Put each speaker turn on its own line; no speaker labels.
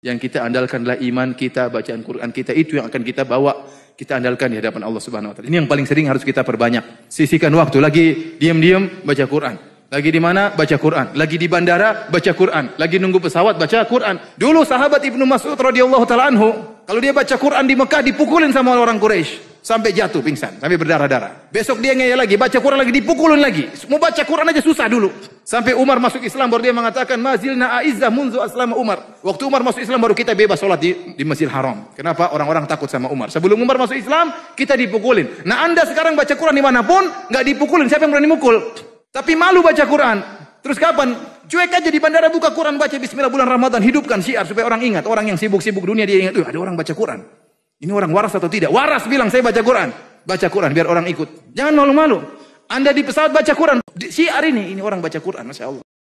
Yang kita andalkan adalah iman kita, bacaan Quran kita, itu yang akan kita bawa, kita andalkan di hadapan Allah Subhanahu wa taala. Ini yang paling sering harus kita perbanyak. Sisihkan waktu lagi diam-diam baca Quran. Lagi di mana? Baca Quran. Lagi di bandara baca Quran. Lagi nunggu pesawat baca Quran. Dulu sahabat Ibnu Mas'ud radhiyallahu taala anhu, kalau dia baca Quran di Mekah dipukulin sama orang Quraisy sampai jatuh pingsan, sampai
berdarah-darah.
Besok dia ngeyel lagi, baca Quran lagi, dipukulin lagi. Mau baca Quran aja susah dulu. Sampai Umar masuk Islam baru dia mengatakan mazilna aizzah munzu aslama Umar. Waktu Umar masuk Islam baru kita bebas sholat di, di Masjid Haram. Kenapa orang-orang takut sama Umar? Sebelum Umar masuk Islam kita dipukulin. Nah anda sekarang baca Quran dimanapun nggak dipukulin. Siapa yang berani mukul? Tapi malu baca Quran. Terus kapan? Cuek aja di bandara buka Quran baca bismillah bulan Ramadan hidupkan syiar supaya orang ingat orang yang sibuk-sibuk dunia dia ingat, tuh ada orang baca Quran." Ini orang waras atau tidak? Waras bilang saya baca Quran.
Baca Quran biar orang ikut. Jangan malu-malu. Anda di pesawat baca Quran. Si hari ini, ini orang baca Quran. Masya Allah.